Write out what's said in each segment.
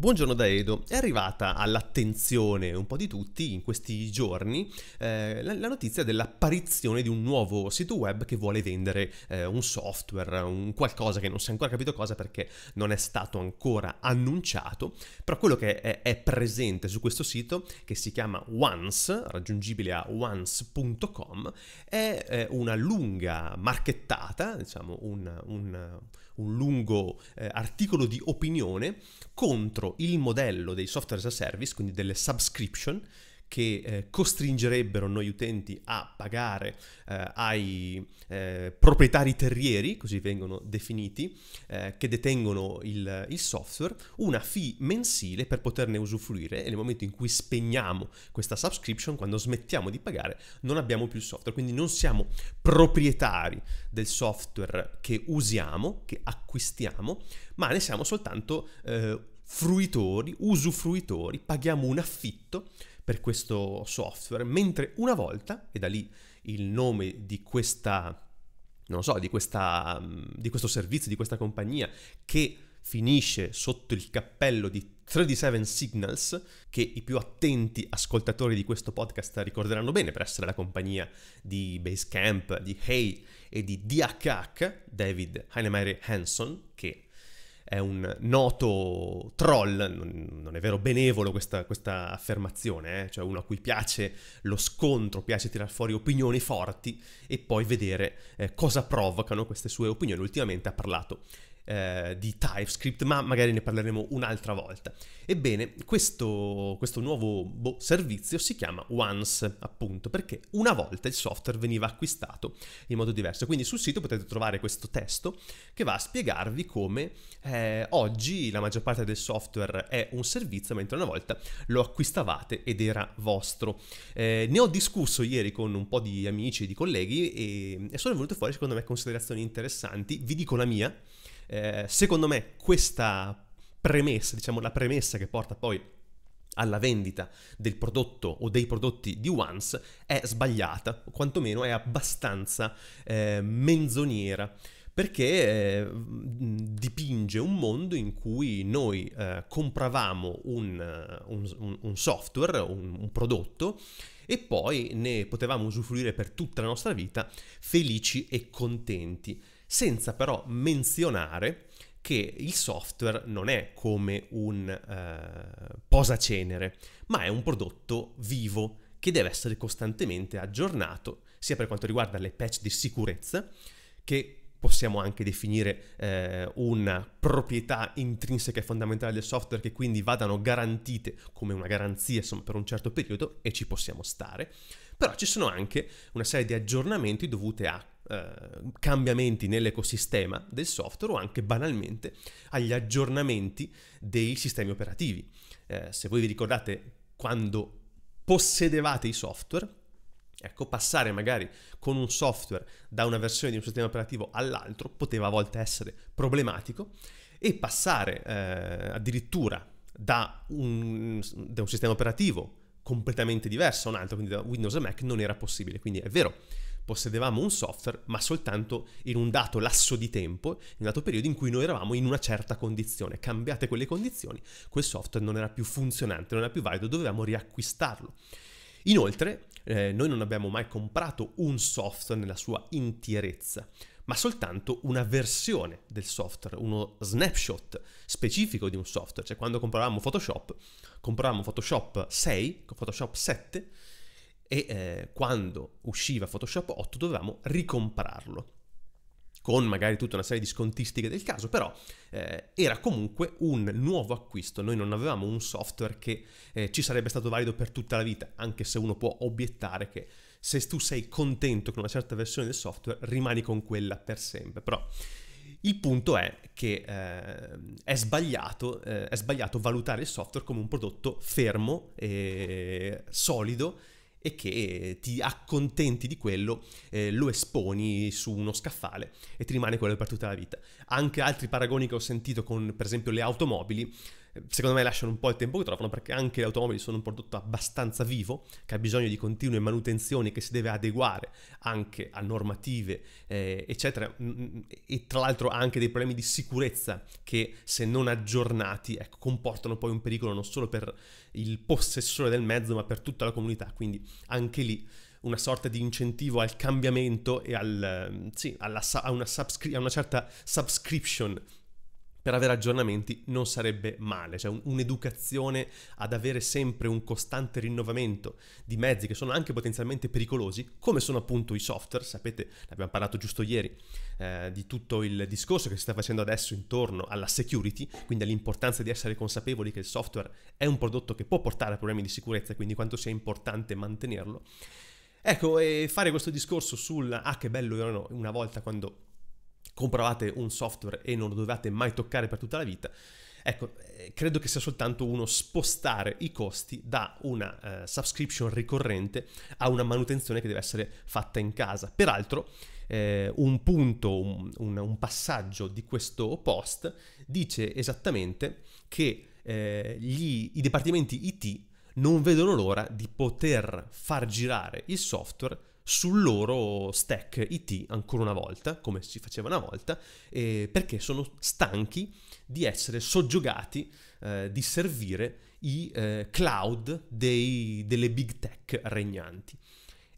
Buongiorno da Edo, è arrivata all'attenzione un po' di tutti in questi giorni eh, la, la, notizia dell'apparizione di un nuovo sito web che vuole vendere eh, un software, un qualcosa che non si è ancora capito cosa perché non è stato ancora annunciato, però quello che è, è presente su questo sito che si chiama Once, raggiungibile a once.com, è eh, una lunga marchettata, diciamo un, un, un lungo eh, articolo di opinione contro contro il modello dei software as a service, quindi delle subscription, che eh, costringerebbero noi utenti a pagare eh, ai eh, proprietari terrieri, così vengono definiti, eh, che detengono il, il, software, una fee mensile per poterne usufruire e nel momento in cui spegniamo questa subscription, quando smettiamo di pagare, non abbiamo più il software, quindi non siamo proprietari del software che usiamo, che acquistiamo, ma ne siamo soltanto eh, fruitori, usufruitori, paghiamo un affitto per questo software, mentre una volta, e da lì il nome di questa non so, di, questa, mm, di, questo servizio, di questa compagnia che finisce sotto il cappello di 37 Signals, che i più attenti ascoltatori di questo podcast ricorderanno bene per essere la compagnia di Basecamp, di Hey e di DHH, David Heinemeier Hanson, che è un noto troll, non, è vero benevolo questa, questa affermazione, eh? cioè uno a cui piace lo scontro, piace tirar fuori opinioni forti e poi vedere eh, cosa provocano queste sue opinioni. Ultimamente ha parlato eh, di TypeScript, ma magari ne parleremo un'altra volta. Ebbene, questo, questo nuovo boh, servizio si chiama Once, appunto, perché una volta il software veniva acquistato in modo diverso. Quindi sul sito potete trovare questo testo che va a spiegarvi come eh, oggi la maggior parte del software è un servizio, mentre una volta lo acquistavate ed era vostro. Eh, ne ho discusso ieri con un po' di amici e di colleghi e, e sono venute fuori, secondo me, considerazioni interessanti. Vi dico la mia. Eh, secondo me questa premessa, diciamo la premessa che porta poi alla vendita del prodotto o dei prodotti di Once è sbagliata, o quantomeno è abbastanza eh, menzoniera perché eh, dipinge un mondo in cui noi eh, compravamo un, eh, un, un software, un, un, prodotto, e poi ne potevamo usufruire per tutta la nostra vita felici e contenti senza però menzionare che il software non è come un eh, posacenere, ma è un prodotto vivo che deve essere costantemente aggiornato, sia per quanto riguarda le patch di sicurezza, che possiamo anche definire eh, una proprietà intrinseca e fondamentale del software che quindi vadano garantite come una garanzia insomma, per un certo periodo e ci possiamo stare, però ci sono anche una serie di aggiornamenti dovuti a Ehm, cambiamenti nell'ecosistema del software o anche banalmente agli aggiornamenti dei sistemi operativi. Eh, se voi vi ricordate quando possedevate i software, Ecco, passare magari con un software da una versione di un sistema operativo all'altro poteva a volte essere problematico e passare eh, addirittura da un, da un sistema operativo completamente diverso a un altro, quindi da Windows e Mac, non era possibile. Quindi è vero possedevamo un software, ma soltanto in un dato lasso di tempo, in un dato periodo in cui noi eravamo in una certa condizione. Cambiate quelle condizioni, quel software non era più funzionante, non era più valido, dovevamo riacquistarlo. Inoltre, eh, noi non abbiamo mai comprato un software nella sua intierezza, ma soltanto una versione del software, uno snapshot specifico di un software. Cioè quando compravamo Photoshop, compravamo Photoshop 6, Photoshop 7, e eh, quando usciva Photoshop 8 dovevamo ricomprarlo con magari tutta una serie di scontistiche del caso, però eh, era comunque un nuovo acquisto, noi non avevamo un software che eh, ci sarebbe stato valido per tutta la vita, anche se uno può obiettare che se tu sei contento con una certa versione del software rimani con quella per sempre, però il punto è che eh, è, sbagliato, eh, è, sbagliato, valutare il software come un prodotto fermo e solido e che ti accontenti di quello, eh, lo esponi su uno scaffale e ti rimane quello per tutta la vita. Anche altri paragoni che ho sentito con per esempio le automobili secondo me lasciano un po' il tempo che trovano perché anche le automobili sono un prodotto abbastanza vivo che ha bisogno di continue manutenzioni che si deve adeguare anche a normative eh, eccetera mm, mm, mm, e tra l'altro ha anche dei problemi di sicurezza che se non aggiornati ecco, comportano poi un pericolo non solo per il possessore del mezzo ma per tutta la comunità quindi anche lì una sorta di incentivo al cambiamento e al, sì, alla, a, una a, una certa subscription per avere aggiornamenti non sarebbe male, cioè un'educazione ad avere sempre un costante rinnovamento di mezzi che sono anche potenzialmente pericolosi, come sono appunto i software, sapete, ne abbiamo parlato giusto ieri, eh, di tutto il discorso che si sta facendo adesso intorno alla security, quindi all'importanza di essere consapevoli che il software è un prodotto che può portare a problemi di sicurezza, quindi quanto sia importante mantenerlo. Ecco, e fare questo discorso sul ah che bello erano una volta quando compravate un software e non lo dovevate mai toccare per tutta la vita. Ecco, eh, credo che sia soltanto uno spostare i costi da una uh, subscription ricorrente a una manutenzione che deve essere fatta in casa. Peraltro, eh, un punto, un, un, un, passaggio di questo post dice esattamente che eh, gli, i dipartimenti IT non vedono l'ora di poter far girare il software sul loro stack IT ancora una volta, come si faceva una volta, eh, perché sono stanchi di essere soggiogati, eh, di servire i eh, cloud dei, delle big tech regnanti.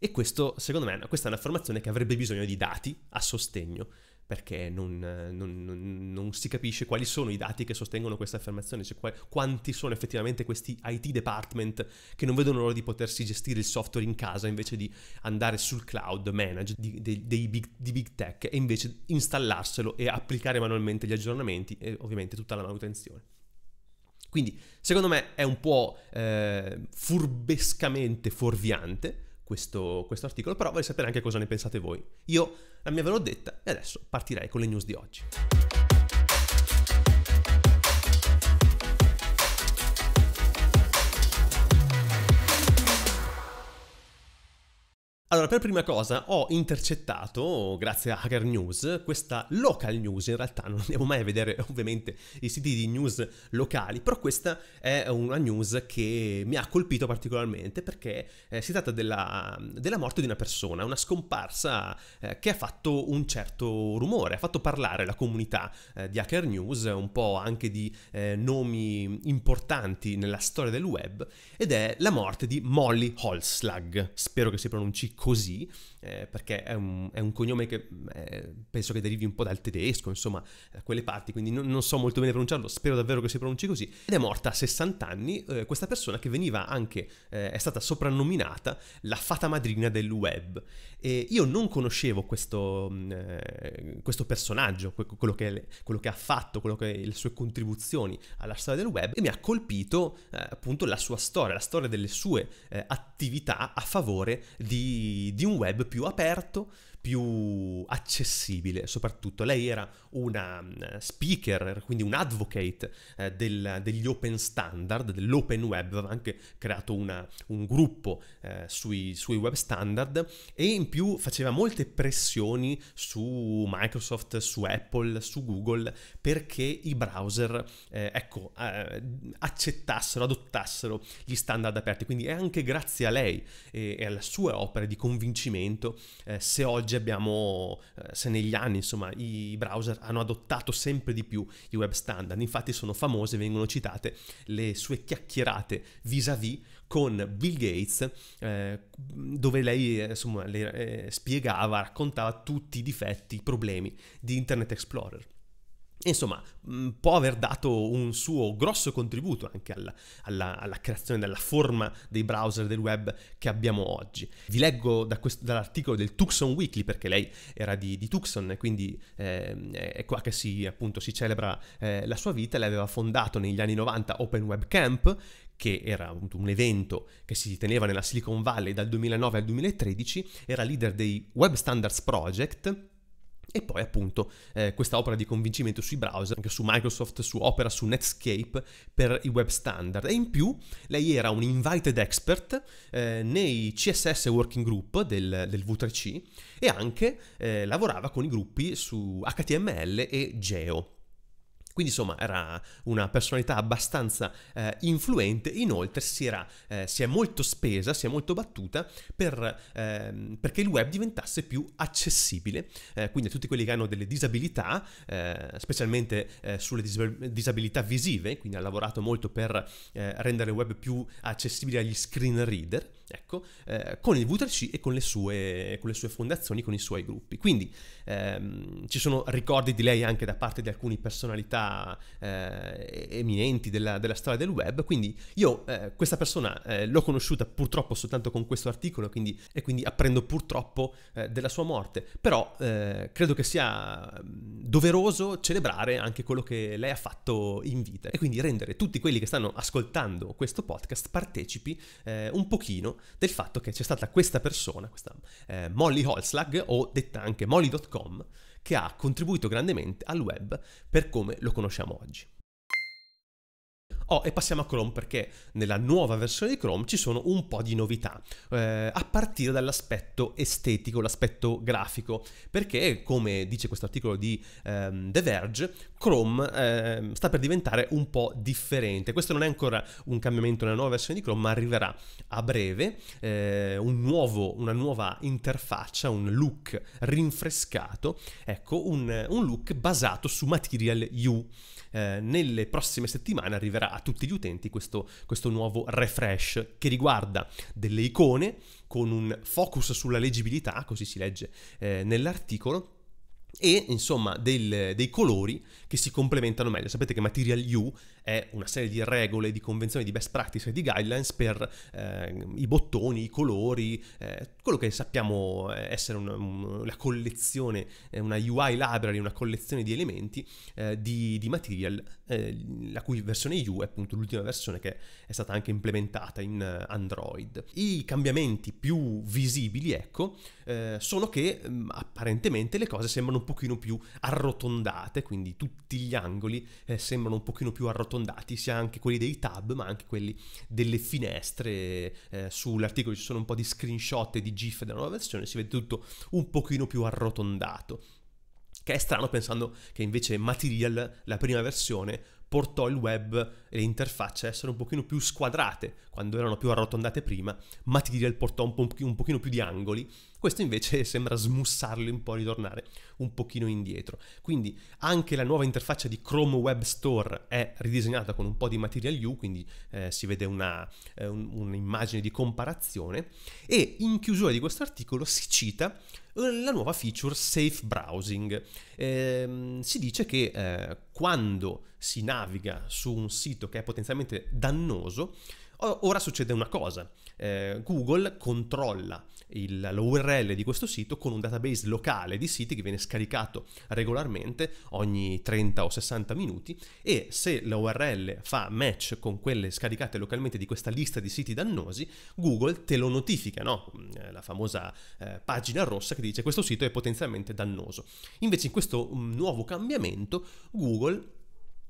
E questo, secondo me, questa è un'affermazione che avrebbe bisogno di dati a sostegno, perché non, non, non, non si capisce quali sono i dati che sostengono questa affermazione, cioè quanti sono effettivamente questi IT department che non vedono l'ora di potersi gestire il software in casa invece di andare sul cloud manager di, di, di, big, di big, tech e invece installarselo e applicare manualmente gli aggiornamenti e ovviamente tutta la manutenzione. Quindi, secondo me, è un po' eh, furbescamente fuorviante questo, questo articolo, però vorrei sapere anche cosa ne pensate voi. Io la mia ve l'ho detta e adesso partirei con le news di oggi. Allora, per prima cosa ho intercettato, grazie a Hacker News, questa local news, in realtà non andiamo mai a vedere ovviamente i siti di news locali, però questa è una news che mi ha colpito particolarmente perché eh, si tratta della, della, morte di una persona, una scomparsa eh, che ha fatto un certo rumore, ha fatto parlare la comunità eh, di Hacker News, un po' anche di eh, nomi importanti nella storia del web, ed è la morte di Molly Holslag, spero che si pronunci così, eh, perché è un, è un, cognome che eh, penso che derivi un po' dal tedesco, insomma, da quelle parti, quindi non, non, so molto bene pronunciarlo, spero davvero che si pronunci così. Ed è morta a 60 anni eh, questa persona che veniva anche, eh, è stata soprannominata la fata madrina del web. E io non conoscevo questo, mm, eh, questo personaggio, quello che, quello che, ha fatto, che, le sue contribuzioni alla storia del web e mi ha colpito eh, appunto la sua storia, la storia delle sue attività a favore di di, un web più aperto, più accessibile, soprattutto lei era una mm, speaker, quindi un advocate eh, del, degli open standard, dell'open web, aveva anche creato una, un gruppo eh, sui, sui web standard e in più faceva molte pressioni su Microsoft, su Apple, su Google perché i browser eh, ecco, eh, accettassero, adottassero gli standard aperti, quindi è anche grazie a lei e, e alle sue opere di convincimento eh, se oggi oggi abbiamo, eh, se negli anni insomma i browser hanno adottato sempre di più i web standard, infatti sono famose, vengono citate le sue chiacchierate vis-à-vis con Bill Gates eh, dove lei eh, insomma le, eh, spiegava, raccontava tutti i difetti, i problemi di Internet Explorer. Insomma, mm, può aver dato un suo grosso contributo anche alla, alla, alla, creazione della forma dei browser del web che abbiamo oggi. Vi leggo da questo, dall'articolo del Tucson Weekly, perché lei era di, di Tucson, quindi eh, è qua che si, appunto, si celebra eh, la sua vita. Lei aveva fondato negli anni 90 Open Web Camp, che era un evento che si teneva nella Silicon Valley dal 2009 al 2013, era leader dei Web Standards Project e poi appunto eh, questa opera di convincimento sui browser, anche su Microsoft, su Opera, su Netscape per i web standard. E in più lei era un invited expert eh, nei CSS Working Group del, del V3C e anche eh, lavorava con i gruppi su HTML e Geo. Quindi insomma era una personalità abbastanza eh, influente, inoltre si, era, eh, si, è molto spesa, si è molto battuta per, ehm, perché il web diventasse più accessibile, eh, quindi a tutti quelli che hanno delle disabilità, eh, specialmente eh, sulle dis- disabilità visive, quindi ha lavorato molto per eh, rendere il web più accessibile agli screen reader ecco, eh, con il V3C e con le, sue, con le, sue, fondazioni, con i suoi gruppi. Quindi ehm, ci sono ricordi di lei anche da parte di alcune personalità eh, eminenti della, della, storia del web, quindi io eh, questa persona eh, l'ho conosciuta purtroppo soltanto con questo articolo quindi, e quindi apprendo purtroppo eh, della sua morte, però eh, credo che sia mm, doveroso celebrare anche quello che lei ha fatto in vita e quindi rendere tutti quelli che stanno ascoltando questo podcast partecipi un pochino del fatto che c'è stata questa persona, questa eh, Molly Holslag, o detta anche Molly.com, che ha contribuito grandemente al web per come lo conosciamo oggi. Oh, e passiamo a Chrome perché nella nuova versione di Chrome ci sono un po' di novità, eh, a partire dall'aspetto estetico, l'aspetto grafico, perché come dice questo articolo di ehm, The Verge, Chrome ehm, sta per diventare un po' differente. Questo non è ancora un cambiamento nella nuova versione di Chrome, ma arriverà a breve eh, un nuovo, una nuova interfaccia, un look rinfrescato, ecco, un, un look basato su Material U. Eh, nelle prossime settimane arriverà a tutti gli utenti questo, questo nuovo refresh che riguarda delle icone con un focus sulla leggibilità, così si legge eh, nell'articolo, e insomma del, dei colori che si complementano meglio. Sapete che Material U è una serie di regole, di convenzioni, di best practice e di guidelines per eh, i bottoni, i colori, eh, quello che sappiamo eh, essere eh, una, una, collezione, una UI library, una collezione di elementi eh, di, di, material, eh, la cui versione U è appunto l'ultima versione che è stata anche implementata in Android. I cambiamenti più visibili, ecco, sono che mm, apparentemente le cose sembrano un pochino più arrotondate, quindi tutti gli angoli sembrano un pochino più arrotondati arrotondati, sia anche quelli dei tab, ma anche quelli delle finestre. Eh, sull'articolo ci sono un po' di screenshot e di GIF della nuova versione, si vede tutto un pochino più arrotondato. Che è strano pensando che invece Material, la prima versione, portò il web e le interfacce a essere un pochino più squadrate, quando erano più arrotondate prima, Material portò un, po un pochino più di angoli, questo invece sembra smussarlo un po' ritornare un pochino indietro. Quindi anche la nuova interfaccia di Chrome Web Store è ridisegnata con un po' di Material U, quindi eh, si vede una, eh, un, un'immagine di comparazione, e in chiusura di questo articolo si cita eh, la nuova feature Safe Browsing. Eh, si dice che eh, quando si naviga su un sito che è potenzialmente dannoso, Ora succede una cosa, eh, Google controlla l'URL di questo sito con un database locale di siti che viene scaricato regolarmente ogni 30 o 60 minuti e se l'URL fa match con quelle scaricate localmente di questa lista di siti dannosi, Google te lo notifica, no? Mm, eh, la famosa eh, pagina rossa che dice questo sito è potenzialmente dannoso. Invece in questo mm, nuovo cambiamento Google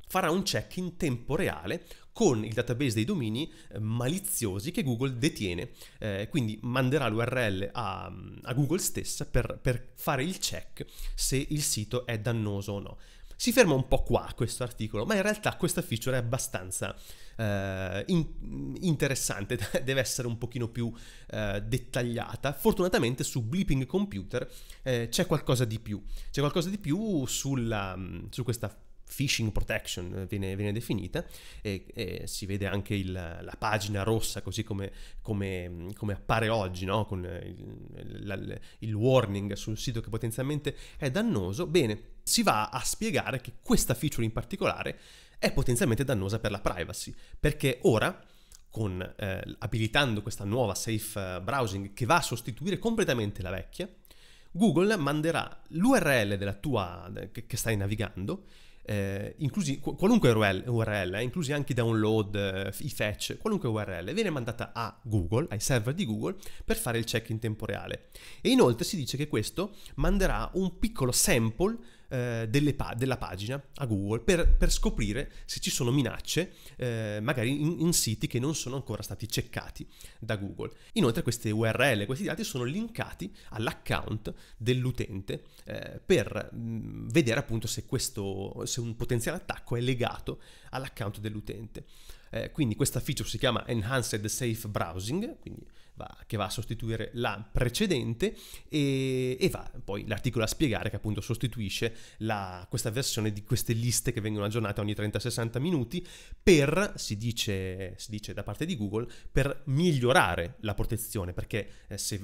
farà un check in tempo reale con il database dei domini eh, maliziosi che Google detiene. Eh, quindi manderà l'URL a, mm, a Google stessa per, per fare il check se il sito è dannoso o no. Si ferma un po' qua questo articolo, ma in realtà questa feature è abbastanza eh, in- interessante, deve essere un pochino più eh, dettagliata. Fortunatamente su Bleeping Computer eh, c'è qualcosa di più, c'è qualcosa di più sulla, mm, su questa phishing protection eh, viene, viene definita e, e, si vede anche il, la pagina rossa così come, come, come appare oggi no? con eh, il, la, il warning sul sito che potenzialmente è dannoso, bene, si va a spiegare che questa feature in particolare è potenzialmente dannosa per la privacy perché ora con, eh, abilitando questa nuova safe eh, browsing che va a sostituire completamente la vecchia, Google manderà l'URL della tua, che stai navigando eh, inclusi qualunque URL, URL eh, inclusi anche i download, eh, i fetch, qualunque URL, viene mandata a Google, ai server di Google, per fare il check in tempo reale. E inoltre si dice che questo manderà un piccolo sample eh, pa- della pagina a Google per, per, scoprire se ci sono minacce, eh, magari in, in, siti che non sono ancora stati ceccati da Google. Inoltre queste URL, questi dati sono linkati all'account dell'utente eh, per mh, mm, vedere appunto se, questo, se un potenziale attacco è legato all'account dell'utente. Eh, quindi questa feature si chiama Enhanced Safe Browsing, quindi va, che va a sostituire la precedente e, e, va poi l'articolo a spiegare che appunto sostituisce la, questa versione di queste liste che vengono aggiornate ogni 30-60 minuti per, si dice, si dice, da parte di Google, per migliorare la protezione perché eh, se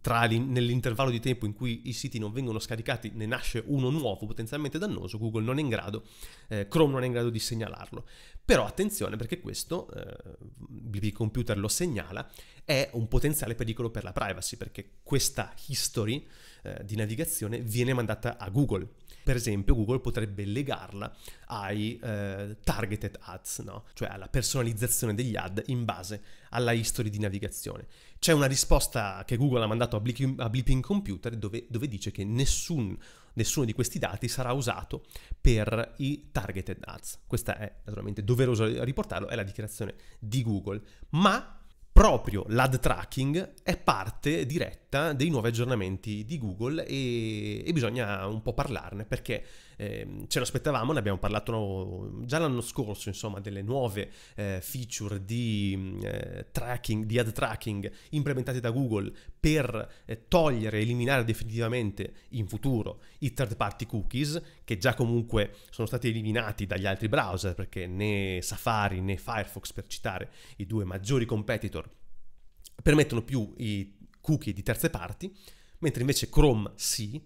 tra nell'intervallo di tempo in cui i siti non vengono scaricati ne nasce uno nuovo potenzialmente dannoso, Google non è in grado, eh, Chrome non è in grado di segnalarlo. Però attenzione perché questo, eh, BB Computer lo segnala, è un potenziale pericolo per la privacy, perché questa history eh, di navigazione viene mandata a Google. Per esempio, Google potrebbe legarla ai eh, targeted ads, no? cioè alla personalizzazione degli ad in base alla history di navigazione. C'è una risposta che Google ha mandato a, Bleeping, a Bleeping Computer dove, dove dice che nessun nessuno di questi dati sarà usato per i targeted ads. Questa è naturalmente doveroso riportarlo, è la dichiarazione di Google, ma proprio l'ad tracking è parte diretta aspetta dei nuovi aggiornamenti di Google e, e bisogna un po' parlarne perché eh, ce l'aspettavamo, ne abbiamo parlato già l'anno scorso, insomma, delle nuove eh, feature di mm, eh, tracking, di ad tracking implementate da Google per eh, togliere, eliminare definitivamente in futuro i third party cookies che già comunque sono stati eliminati dagli altri browser perché né Safari né Firefox per citare i due maggiori competitor permettono più i cookie di terze parti, mentre invece Chrome sì,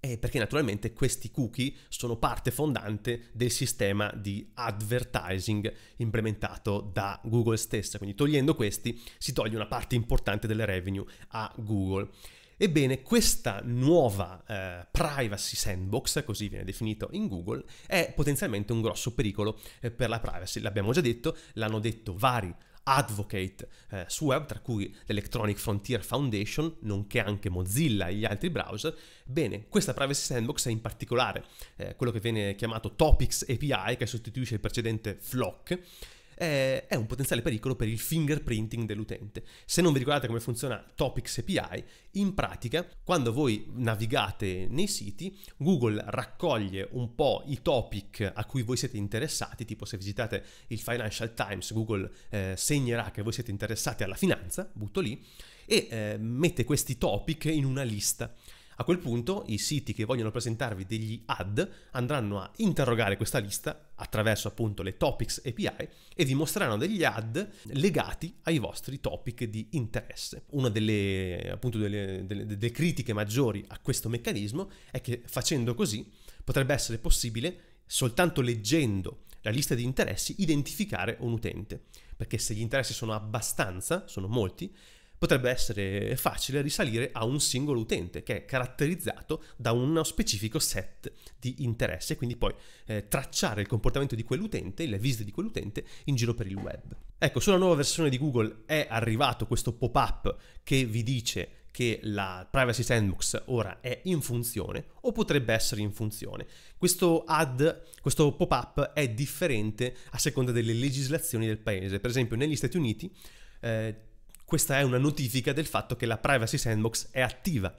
eh, perché naturalmente questi cookie sono parte fondante del sistema di advertising implementato da Google stessa, quindi togliendo questi si toglie una parte importante delle revenue a Google. Ebbene, questa nuova eh, privacy sandbox, così viene definito in Google, è potenzialmente un grosso pericolo eh, per la privacy. L'abbiamo già detto, l'hanno detto vari advocate eh, su web, tra cui l'Electronic Frontier Foundation, nonché anche Mozilla e gli altri browser. Bene, questa Privacy Sandbox è in particolare eh, quello che viene chiamato Topics API, che sostituisce il precedente Flock eh, è un potenziale pericolo per il fingerprinting dell'utente. Se non vi ricordate come funziona Topics API, in pratica quando voi navigate nei siti, Google raccoglie un po' i topic a cui voi siete interessati, tipo se visitate il Financial Times, Google eh, segnerà che voi siete interessati alla finanza, butto lì, e eh, mette questi topic in una lista. A quel punto i siti che vogliono presentarvi degli ad andranno a interrogare questa lista attraverso appunto le topics API e vi mostreranno degli ad legati ai vostri topic di interesse. Una delle, appunto, delle, delle, delle critiche maggiori a questo meccanismo è che facendo così potrebbe essere possibile soltanto leggendo la lista di interessi identificare un utente, perché se gli interessi sono abbastanza, sono molti, potrebbe essere facile risalire a un singolo utente che è caratterizzato da uno specifico set di interesse, quindi poi eh, tracciare il comportamento di quell'utente, le visite di quell'utente in giro per il web. Ecco, sulla nuova versione di Google è arrivato questo pop-up che vi dice che la Privacy Sandbox ora è in funzione o potrebbe essere in funzione. Questo ad, questo pop-up è differente a seconda delle legislazioni del paese. Per esempio, negli Stati Uniti eh, questa è una notifica del fatto che la privacy sandbox è attiva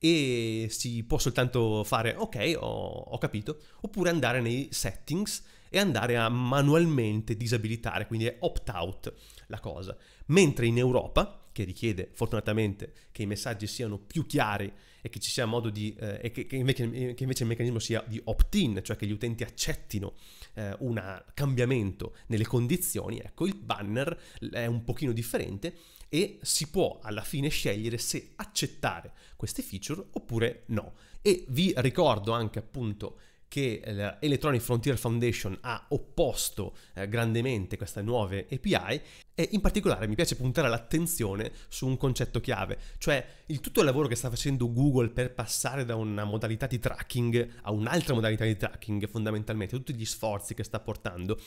e si può soltanto fare ok, ho, ho, capito, oppure andare nei settings e andare a manualmente disabilitare, quindi è opt-out la cosa. Mentre in Europa, che richiede fortunatamente che i messaggi siano più chiari e che ci sia modo di, eh, e che, che, invece, che, invece, il meccanismo sia di opt-in, cioè che gli utenti accettino eh, un cambiamento nelle condizioni, ecco, il banner eh, è un pochino differente e si può alla fine scegliere se accettare queste feature oppure no. E vi ricordo anche appunto che l'Electronic eh, Frontier Foundation ha opposto eh, grandemente queste nuove API e in particolare mi piace puntare l'attenzione su un concetto chiave, cioè il tutto il lavoro che sta facendo Google per passare da una modalità di tracking a un'altra modalità di tracking fondamentalmente, tutti gli sforzi che sta portando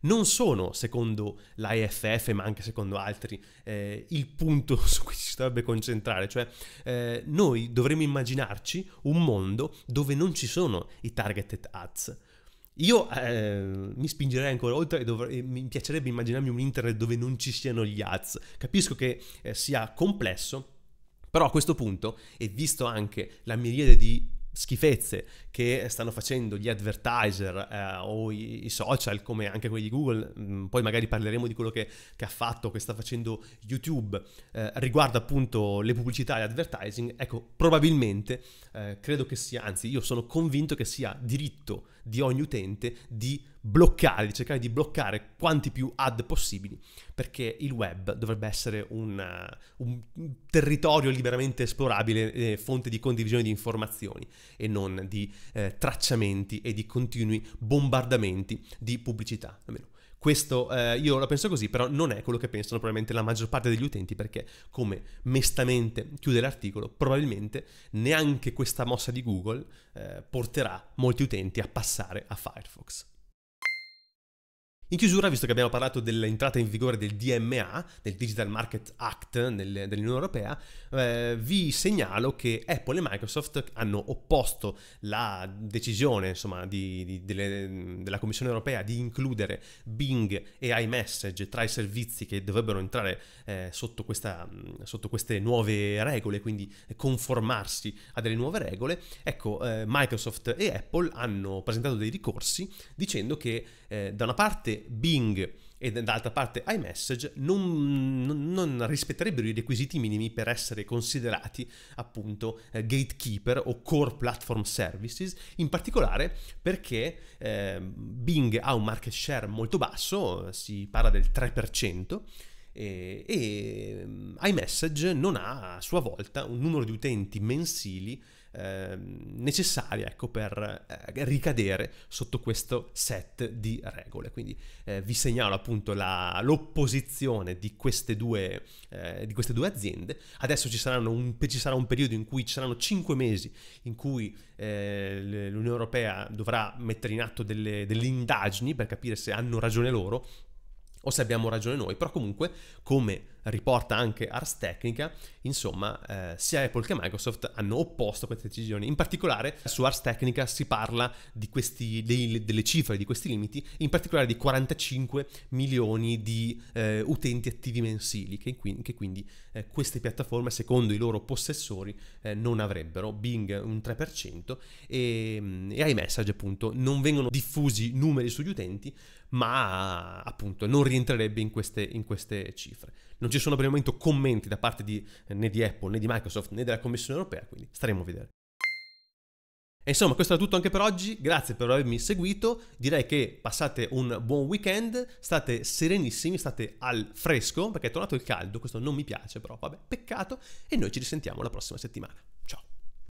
non sono, secondo l'AFF, ma anche secondo altri, eh, il punto su cui si dovrebbe concentrare. Cioè, eh, noi dovremmo immaginarci un mondo dove non ci sono i targeted ads. Io eh, mi spingerei ancora oltre e, dovre- e mi piacerebbe immaginarmi un internet dove non ci siano gli ads. Capisco che eh, sia complesso, però a questo punto, e visto anche la miriade di schifezze che stanno facendo gli advertiser eh, o i, i, social come anche quelli di Google, mh, mm, poi magari parleremo di quello che, che, ha fatto, che sta facendo YouTube eh, riguardo appunto le pubblicità e l'advertising, ecco probabilmente eh, credo che sia, anzi io sono convinto che sia diritto di ogni utente di bloccare, di cercare di bloccare quanti più ad possibili, perché il web dovrebbe essere un, eh, un territorio liberamente esplorabile, eh, fonte di condivisione di informazioni e non di eh, tracciamenti e di continui bombardamenti di pubblicità, almeno. Questo eh, io la penso così, però non è quello che pensano probabilmente la maggior parte degli utenti, perché come mestamente chiude l'articolo, probabilmente neanche questa mossa di Google eh, porterà molti utenti a passare a Firefox. In chiusura, visto che abbiamo parlato dell'entrata in vigore del DMA, del Digital Market Act nel, dell'Unione Europea, eh, vi segnalo che Apple e Microsoft hanno opposto la decisione insomma, di, di, delle, della Commissione Europea di includere Bing e iMessage tra i servizi che dovrebbero entrare eh, sotto, questa, sotto, queste nuove regole, quindi conformarsi a delle nuove regole. Ecco, eh, Microsoft e Apple hanno presentato dei ricorsi dicendo che eh, da una parte Bing e dall'altra parte iMessage non, non, non, rispetterebbero i requisiti minimi per essere considerati appunto eh, gatekeeper o core platform services, in particolare perché eh, Bing ha un market share molto basso, si parla del 3%, e, e ehm, iMessage non ha a sua volta un numero di utenti mensili Ehm, necessaria ecco, per eh, ricadere sotto questo set di regole. Quindi eh, vi segnalo appunto la, l'opposizione di queste, due, eh, di queste due aziende. Adesso ci, un, ci, sarà un periodo in cui ci saranno 5 mesi in cui eh, l'Unione Europea dovrà mettere in atto delle, delle indagini per capire se hanno ragione loro o se abbiamo ragione noi, però comunque come riporta anche Ars Technica, insomma eh, sia Apple che Microsoft hanno opposto queste decisioni. In particolare su Ars Technica si parla questi, dei, delle cifre di questi limiti, in particolare di 45 milioni di eh, utenti attivi mensili che, che quindi eh, queste piattaforme secondo i loro possessori eh, non avrebbero, Bing un 3% e, mm, e iMessage appunto non vengono diffusi numeri sugli utenti ma appunto non rientrerebbe in queste, in queste cifre non ci sono per il momento commenti da parte di, eh, né di Apple né di Microsoft né della Commissione europea, quindi staremo a vedere. E insomma, questo era tutto anche per oggi, grazie per avermi seguito, direi che passate un buon weekend, state serenissimi, state al fresco, perché è tornato il caldo, questo non mi piace però, vabbè, peccato, e noi ci risentiamo la prossima settimana.